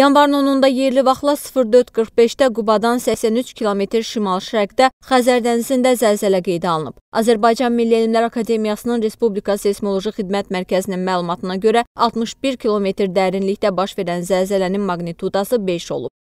Yanvarın 10-da yerli vaxtla 04:45-də Qubadan 83 km şimal-şərqdə Xəzər dənizində zəlzələ qeydə alınıb. Azərbaycan Milli Elmlər Akademiyasının Respublika Seysmoloji Xidmət Mərkəzinin məlumatına görə 61 km dərinlikdə baş verən zəlzələnin maqnitudası 5 olub.